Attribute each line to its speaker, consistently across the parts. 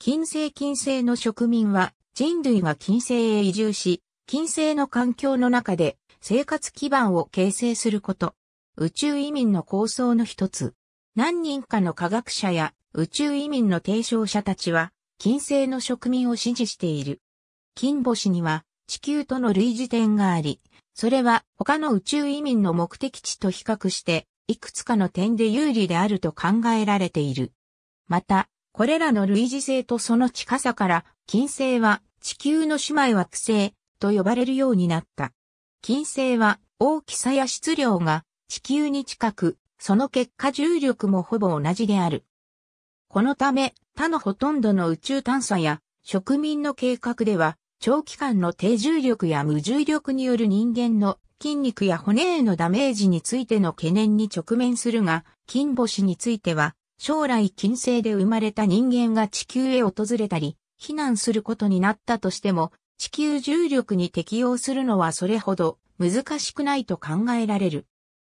Speaker 1: 金星金星の植民は人類が金星へ移住し、金星の環境の中で生活基盤を形成すること。宇宙移民の構想の一つ。何人かの科学者や宇宙移民の提唱者たちは、金星の植民を支持している。金星には地球との類似点があり、それは他の宇宙移民の目的地と比較して、いくつかの点で有利であると考えられている。また、これらの類似性とその近さから、金星は地球の姉妹惑星と呼ばれるようになった。金星は大きさや質量が地球に近く、その結果重力もほぼ同じである。このため他のほとんどの宇宙探査や植民の計画では長期間の低重力や無重力による人間の筋肉や骨へのダメージについての懸念に直面するが、金星については将来近世で生まれた人間が地球へ訪れたり、避難することになったとしても、地球重力に適応するのはそれほど難しくないと考えられる。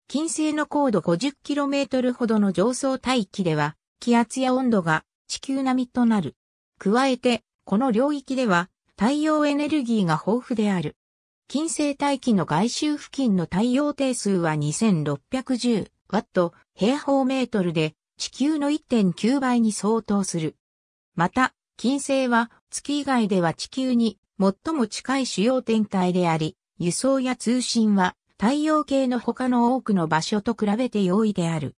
Speaker 1: 近世の高度 50km ほどの上層大気では、気圧や温度が地球並みとなる。加えて、この領域では太陽エネルギーが豊富である。近世大気の外周付近の太陽定数は2610ワット平方メートルで、地球の1.9倍に相当する。また、金星は月以外では地球に最も近い主要天体であり、輸送や通信は太陽系の他の多くの場所と比べて容易である。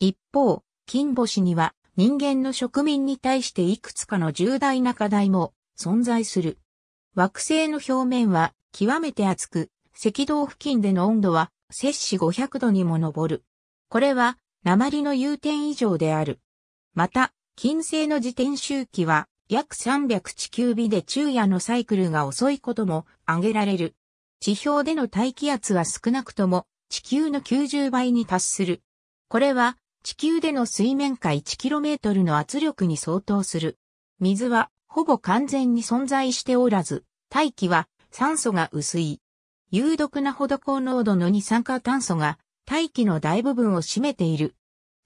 Speaker 1: 一方、金星には人間の植民に対していくつかの重大な課題も存在する。惑星の表面は極めて厚く、赤道付近での温度は摂氏500度にも上る。これは鉛の融点以上である。また、金星の自転周期は約300地球日で昼夜のサイクルが遅いことも挙げられる。地表での大気圧は少なくとも地球の90倍に達する。これは地球での水面下 1km の圧力に相当する。水はほぼ完全に存在しておらず、大気は酸素が薄い。有毒なほど高濃度の二酸化炭素が大気の大部分を占めている。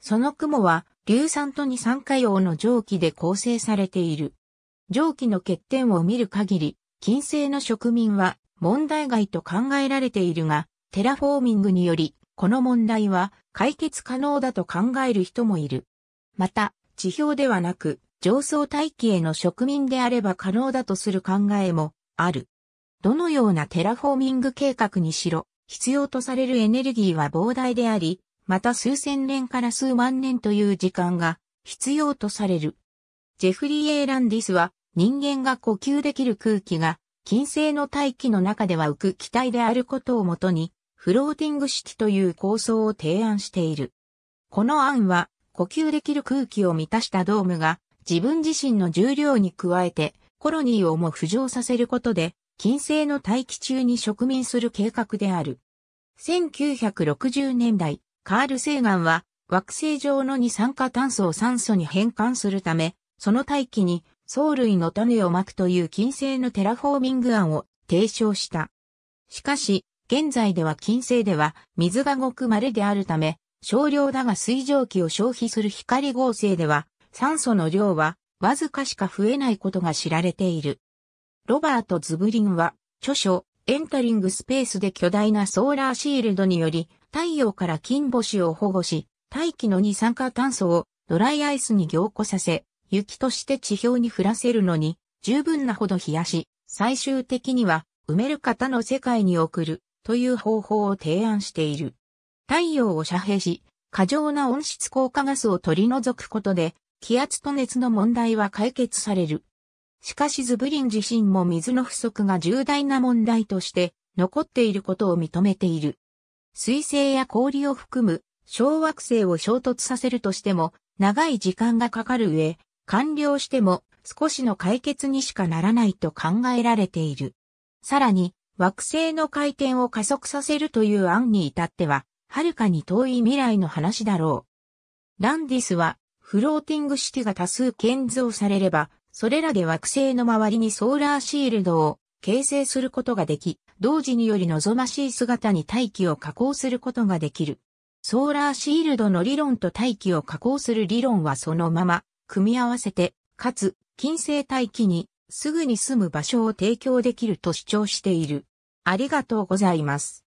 Speaker 1: その雲は、硫酸と二酸化用の蒸気で構成されている。蒸気の欠点を見る限り、金星の植民は問題外と考えられているが、テラフォーミングにより、この問題は解決可能だと考える人もいる。また、地表ではなく、上層大気への植民であれば可能だとする考えもある。どのようなテラフォーミング計画にしろ、必要とされるエネルギーは膨大であり、また数千年から数万年という時間が必要とされる。ジェフリー・エーランディスは人間が呼吸できる空気が金星の大気の中では浮く気体であることをもとにフローティング式という構想を提案している。この案は呼吸できる空気を満たしたドームが自分自身の重量に加えてコロニーをも浮上させることで金星の大気中に植民する計画である。1960年代、カール・セーガンは惑星上の二酸化炭素を酸素に変換するため、その大気に藻類の種をまくという金星のテラフォーミング案を提唱した。しかし、現在では金星では水がごく稀であるため、少量だが水蒸気を消費する光合成では、酸素の量はわずかしか増えないことが知られている。ロバート・ズブリンは、著書、エンタリングスペースで巨大なソーラーシールドにより、太陽から金星を保護し、大気の二酸化炭素をドライアイスに凝固させ、雪として地表に降らせるのに、十分なほど冷やし、最終的には埋める方の世界に送るという方法を提案している。太陽を遮蔽し、過剰な温室効果ガスを取り除くことで、気圧と熱の問題は解決される。しかしズブリン自身も水の不足が重大な問題として残っていることを認めている。水星や氷を含む小惑星を衝突させるとしても長い時間がかかる上、完了しても少しの解決にしかならないと考えられている。さらに、惑星の回転を加速させるという案に至っては、はるかに遠い未来の話だろう。ランディスは、フローティングシティが多数建造されれば、それらで惑星の周りにソーラーシールドを形成することができ、同時により望ましい姿に大気を加工することができる。ソーラーシールドの理論と大気を加工する理論はそのまま、組み合わせて、かつ、近世大気に、すぐに住む場所を提供できると主張している。ありがとうございます。